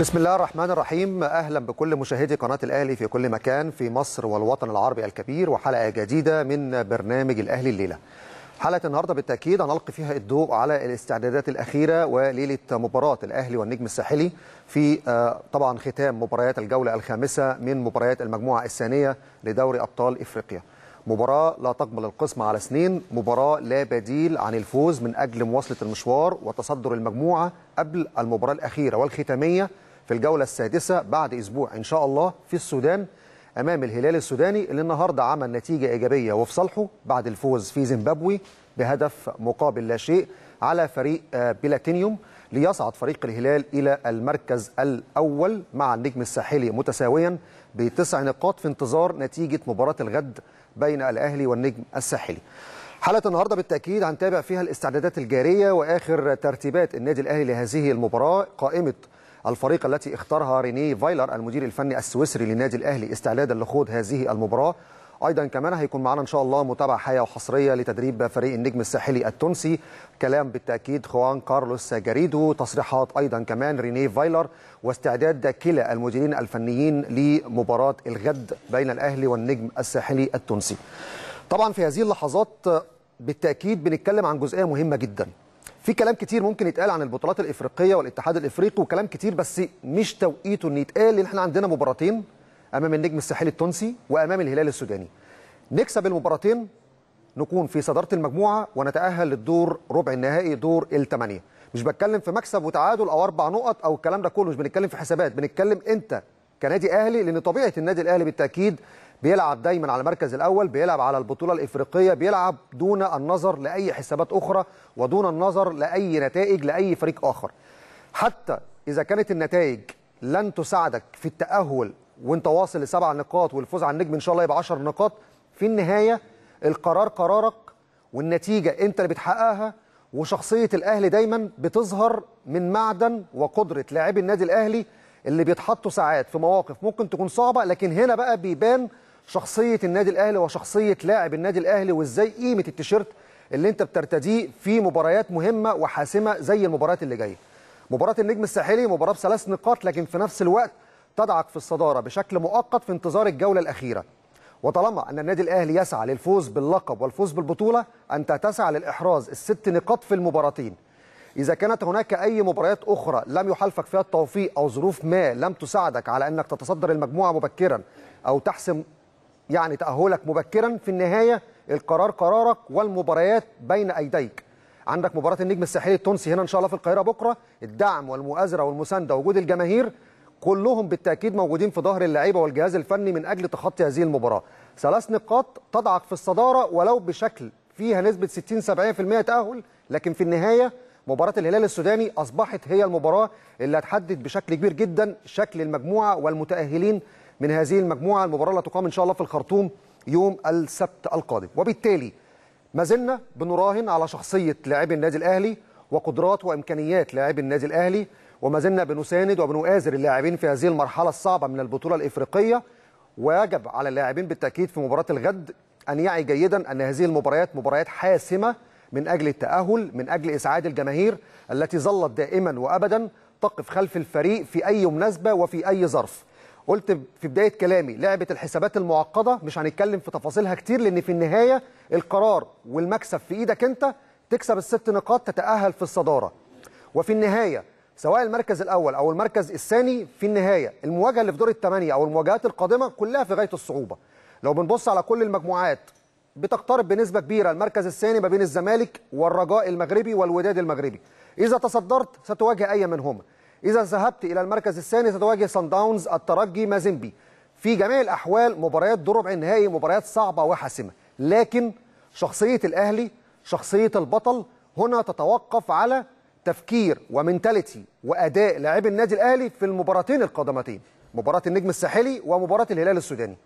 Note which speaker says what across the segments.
Speaker 1: بسم الله الرحمن الرحيم أهلا بكل مشاهدي قناة الأهلي في كل مكان في مصر والوطن العربي الكبير وحلقة جديدة من برنامج الأهلي الليلة حلقة النهاردة بالتأكيد هنلقي فيها الضوء على الاستعدادات الأخيرة وليلة مباراة الأهلي والنجم الساحلي في آه، طبعا ختام مباريات الجولة الخامسة من مباريات المجموعة الثانية لدوري أبطال إفريقيا مباراة لا تقبل القسم على سنين مباراة لا بديل عن الفوز من أجل مواصلة المشوار وتصدر المجموعة قبل المباراة الأخيرة والختامية في الجولة السادسة بعد أسبوع إن شاء الله في السودان أمام الهلال السوداني اللي النهاردة عمل نتيجة إيجابية وفي صالحه بعد الفوز في زيمبابوي بهدف مقابل لا شيء على فريق آه، بلاتينيوم ليصعد فريق الهلال إلى المركز الأول مع النجم الساحلي متساويا بتسع نقاط في انتظار نتيجة مباراة الغد بين الأهلي والنجم الساحلي حلقة النهاردة بالتأكيد هنتابع فيها الاستعدادات الجارية وآخر ترتيبات النادي الأهلي لهذه المباراة قائمة الفريق التي اختارها ريني فايلر المدير الفني السويسري للنادي الأهلي استعدادا لخوض هذه المباراة ايضا كمان هيكون معانا ان شاء الله متابعه حيه وحصريه لتدريب فريق النجم الساحلي التونسي كلام بالتاكيد خوان كارلوس جاريدو تصريحات ايضا كمان ريني فايلر واستعداد كلا المديرين الفنيين لمباراه الغد بين الاهلي والنجم الساحلي التونسي طبعا في هذه اللحظات بالتاكيد بنتكلم عن جزئيه مهمه جدا في كلام كتير ممكن يتقال عن البطولات الافريقيه والاتحاد الافريقي وكلام كتير بس مش توقيته ان يتقال لان احنا عندنا مباراتين امام النجم الساحلي التونسي وامام الهلال السوداني نكسب المباراتين نكون في صداره المجموعه ونتاهل للدور ربع النهائي دور الثمانيه مش بتكلم في مكسب وتعادل او اربع نقط او الكلام ده كله مش بنتكلم في حسابات بنتكلم انت كنادي اهلي لان طبيعه النادي الاهلي بالتاكيد بيلعب دايما على المركز الاول بيلعب على البطوله الافريقيه بيلعب دون النظر لاي حسابات اخرى ودون النظر لاي نتائج لاي فريق اخر حتى اذا كانت النتائج لن تساعدك في التاهل وانت واصل لسبع نقاط والفوز على النجم ان شاء الله يبقى 10 نقاط في النهايه القرار قرارك والنتيجه انت اللي بتحققها وشخصيه الاهلي دايما بتظهر من معدن وقدره لاعبي النادي الاهلي اللي بيتحطوا ساعات في مواقف ممكن تكون صعبه لكن هنا بقى بيبان شخصيه النادي الاهلي وشخصيه لاعب النادي الاهلي وازاي قيمه التيشيرت اللي انت بترتديه في مباريات مهمه وحاسمه زي المباريات اللي جايه. مباراه النجم الساحلي مباراه بثلاث نقاط لكن في نفس الوقت تضعك في الصداره بشكل مؤقت في انتظار الجوله الاخيره. وطالما ان النادي الاهلي يسعى للفوز باللقب والفوز بالبطوله انت تسعى للاحراز الست نقاط في المباراتين. إذا كانت هناك أي مباريات أخرى لم يحالفك فيها التوفيق أو ظروف ما لم تساعدك على أنك تتصدر المجموعة مبكرا أو تحسم يعني تأهلك مبكرا في النهاية القرار قرارك والمباريات بين أيديك عندك مباراة النجم الساحلي التونسي هنا إن شاء الله في القاهرة بكرة الدعم والمؤازرة والمساندة وجود الجماهير كلهم بالتأكيد موجودين في ظهر اللعيبة والجهاز الفني من أجل تخطي هذه المباراة ثلاث نقاط تضعك في الصدارة ولو بشكل فيها نسبة 60-70% تأهل لكن في النهاية مباراة الهلال السوداني أصبحت هي المباراة اللي هتحدد بشكل كبير جدا شكل المجموعة والمتأهلين من هذه المجموعة المباراة اللي تقام إن شاء الله في الخرطوم يوم السبت القادم وبالتالي ما زلنا بنراهن على شخصية لاعبي النادي الأهلي وقدرات وإمكانيات لاعبي النادي الأهلي وما زلنا بنساند وبنؤازر اللاعبين في هذه المرحلة الصعبة من البطولة الإفريقية ويجب على اللاعبين بالتأكيد في مباراة الغد أن يعي جيدا أن هذه المباريات مباريات حاسمة من أجل التأهل من أجل إسعاد الجماهير التي ظلت دائما وأبدا تقف خلف الفريق في أي مناسبة وفي أي ظرف قلت في بدايه كلامي لعبه الحسابات المعقده مش هنتكلم في تفاصيلها كتير لان في النهايه القرار والمكسب في ايدك انت تكسب الست نقاط تتاهل في الصداره وفي النهايه سواء المركز الاول او المركز الثاني في النهايه المواجهه اللي في دور الثمانيه او المواجهات القادمه كلها في غايه الصعوبه لو بنبص على كل المجموعات بتقترب بنسبه كبيره المركز الثاني ما بين الزمالك والرجاء المغربي والوداد المغربي اذا تصدرت ستواجه اي منهما إذا ذهبت إلى المركز الثاني ستواجه سان داونز الترجي مازيمبي في جميع الأحوال مباريات دور ربع النهائي مباريات صعبة وحاسمة لكن شخصية الأهلي شخصية البطل هنا تتوقف على تفكير ومنتاليتي وأداء لاعبي النادي الأهلي في المباراتين القادمتين مباراة النجم الساحلي ومباراة الهلال السوداني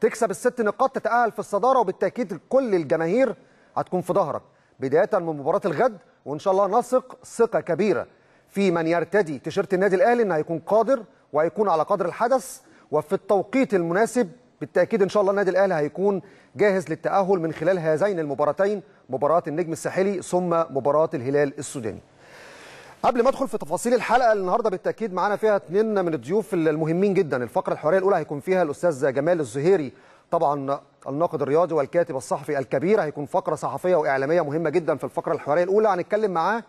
Speaker 1: تكسب الست نقاط تتأهل في الصدارة وبالتأكيد كل الجماهير هتكون في ظهرك بداية من مباراة الغد وإن شاء الله نثق ثقة كبيرة في من يرتدي تيشيرت النادي الاهلي ان هيكون قادر وهيكون على قدر الحدث وفي التوقيت المناسب بالتاكيد ان شاء الله النادي الاهلي هيكون جاهز للتاهل من خلال هذين المباراتين مباراه النجم الساحلي ثم مباراه الهلال السوداني قبل ما ادخل في تفاصيل الحلقه النهارده بالتاكيد معانا فيها اثنين من الضيوف المهمين جدا الفقره الحواريه الاولى هيكون فيها الاستاذ جمال الزهيري طبعا الناقد الرياضي والكاتب الصحفي الكبير هيكون فقره صحفيه واعلاميه مهمه جدا في الفقره الحواريه الاولى هنتكلم معاه